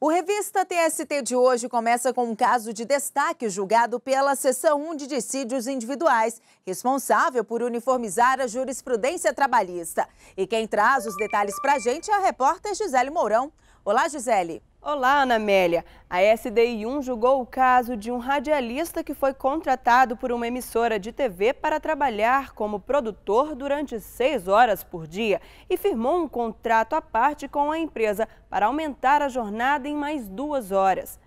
O Revista TST de hoje começa com um caso de destaque julgado pela Seção 1 de Dissídios Individuais, responsável por uniformizar a jurisprudência trabalhista. E quem traz os detalhes para a gente é a repórter Gisele Mourão. Olá, Gisele. Olá, Ana Amélia. A SDI1 julgou o caso de um radialista que foi contratado por uma emissora de TV para trabalhar como produtor durante seis horas por dia e firmou um contrato à parte com a empresa para aumentar a jornada em mais duas horas.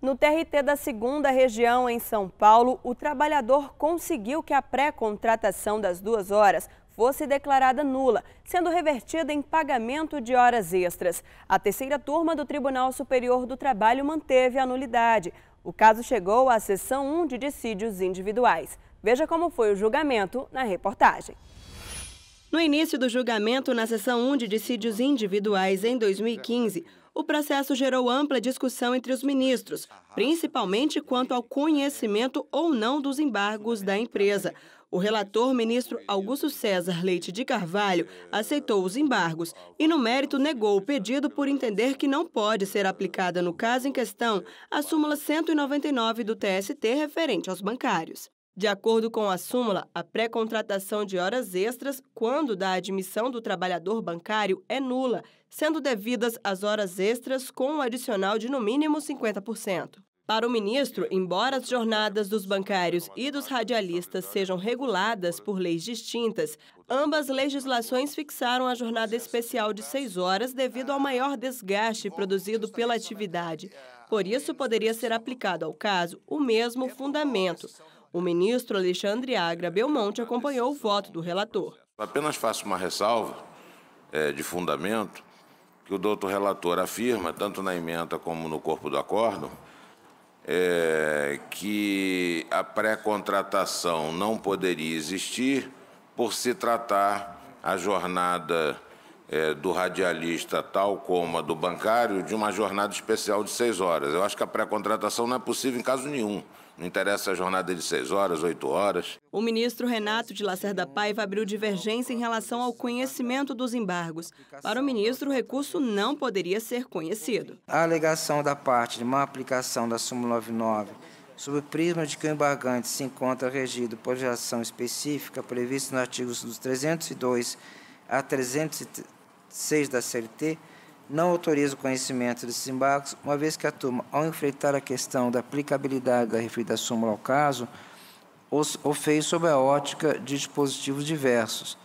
No TRT da segunda região, em São Paulo, o trabalhador conseguiu que a pré-contratação das duas horas fosse declarada nula, sendo revertida em pagamento de horas extras. A terceira turma do Tribunal Superior do Trabalho manteve a nulidade. O caso chegou à sessão 1 de dissídios individuais. Veja como foi o julgamento na reportagem. No início do julgamento, na sessão 1 de dissídios individuais em 2015, o processo gerou ampla discussão entre os ministros, principalmente quanto ao conhecimento ou não dos embargos da empresa. O relator, ministro Augusto César Leite de Carvalho, aceitou os embargos e, no mérito, negou o pedido por entender que não pode ser aplicada no caso em questão a súmula 199 do TST referente aos bancários. De acordo com a súmula, a pré-contratação de horas extras, quando da admissão do trabalhador bancário, é nula, sendo devidas as horas extras com um adicional de no mínimo 50%. Para o ministro, embora as jornadas dos bancários e dos radialistas sejam reguladas por leis distintas, ambas legislações fixaram a jornada especial de seis horas devido ao maior desgaste produzido pela atividade. Por isso, poderia ser aplicado ao caso o mesmo fundamento. O ministro Alexandre Agra Belmonte acompanhou o voto do relator. Apenas faço uma ressalva é, de fundamento que o doutor relator afirma, tanto na emenda como no corpo do acórdão, é, que a pré-contratação não poderia existir por se tratar a jornada é, do radialista, tal como a do bancário, de uma jornada especial de seis horas. Eu acho que a pré-contratação não é possível em caso nenhum. Não interessa a jornada de seis horas, oito horas. O ministro Renato de Lacerda Paiva abriu divergência em relação ao conhecimento dos embargos. Para o ministro, o recurso não poderia ser conhecido. A alegação da parte de má aplicação da súmula 99 sob o prisma de que o embargante se encontra regido por ação específica prevista nos artigos dos 302 a 303 6 da CLT, não autoriza o conhecimento desses embargos, uma vez que a turma, ao enfrentar a questão da aplicabilidade da referida súmula ao caso, o fez sob a ótica de dispositivos diversos,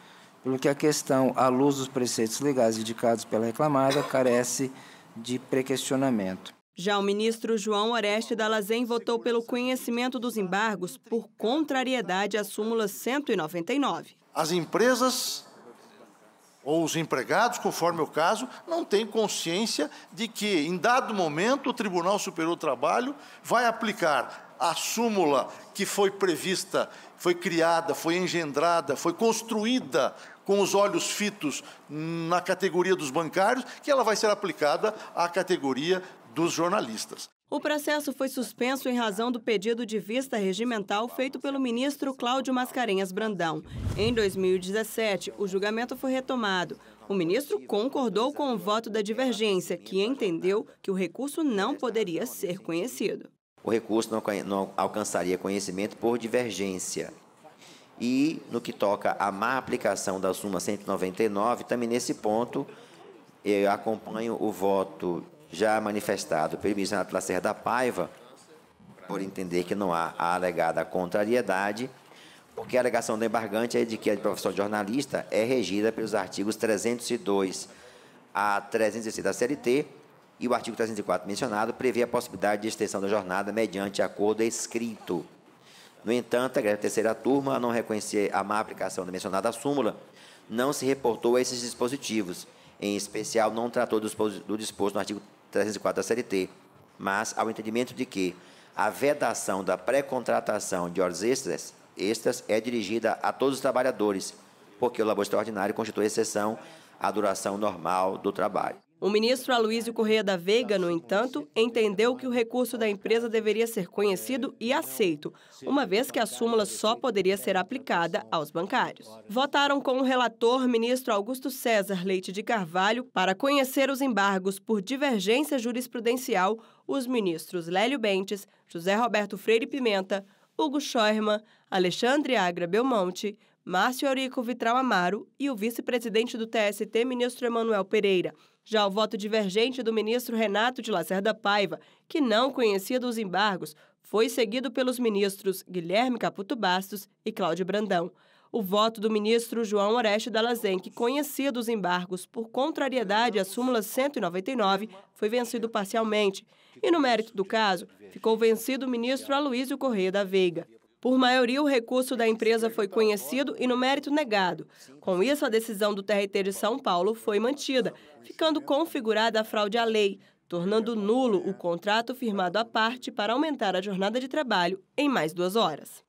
pelo que a questão, à luz dos preceitos legais indicados pela reclamada, carece de prequestionamento. Já o ministro João Oreste Dalazen votou pelo conhecimento dos embargos por contrariedade à súmula 199. As empresas ou os empregados, conforme o caso, não têm consciência de que, em dado momento, o Tribunal Superior do Trabalho vai aplicar a súmula que foi prevista, foi criada, foi engendrada, foi construída com os olhos fitos na categoria dos bancários, que ela vai ser aplicada à categoria dos jornalistas. O processo foi suspenso em razão do pedido de vista regimental feito pelo ministro Cláudio Mascarenhas Brandão. Em 2017, o julgamento foi retomado. O ministro concordou com o voto da divergência, que entendeu que o recurso não poderia ser conhecido. O recurso não, não alcançaria conhecimento por divergência. E, no que toca à má aplicação da Suma 199, também nesse ponto, eu acompanho o voto já manifestado pelo ministro Lacerda Paiva, por entender que não há a alegada contrariedade, porque a alegação do embargante é de que a profissão de jornalista é regida pelos artigos 302 a 306 da CLT e o artigo 304 mencionado prevê a possibilidade de extensão da jornada mediante acordo escrito. No entanto, a greve terceira turma, a não reconhecer a má aplicação da mencionada súmula, não se reportou a esses dispositivos, em especial não tratou do disposto no artigo 304 da CLT, mas ao entendimento de que a vedação da pré-contratação de horas extras, extras é dirigida a todos os trabalhadores, porque o labor extraordinário constitui exceção à duração normal do trabalho. O ministro Aloysio Correia da Veiga, no entanto, entendeu que o recurso da empresa deveria ser conhecido e aceito, uma vez que a súmula só poderia ser aplicada aos bancários. Votaram com o relator, ministro Augusto César Leite de Carvalho, para conhecer os embargos por divergência jurisprudencial, os ministros Lélio Bentes, José Roberto Freire Pimenta, Hugo Scheuermann, Alexandre Agra Belmonte, Márcio Eurico Vitral Amaro, e o vice-presidente do TST, ministro Emanuel Pereira. Já o voto divergente do ministro Renato de Lacerda Paiva, que não conhecia dos embargos, foi seguido pelos ministros Guilherme Caputo Bastos e Cláudio Brandão. O voto do ministro João Oreste Dalazen, que conhecia dos embargos por contrariedade à súmula 199, foi vencido parcialmente. E no mérito do caso, ficou vencido o ministro Aloísio Correia da Veiga. Por maioria, o recurso da empresa foi conhecido e no mérito negado. Com isso, a decisão do TRT de São Paulo foi mantida, ficando configurada a fraude à lei, tornando nulo o contrato firmado à parte para aumentar a jornada de trabalho em mais duas horas.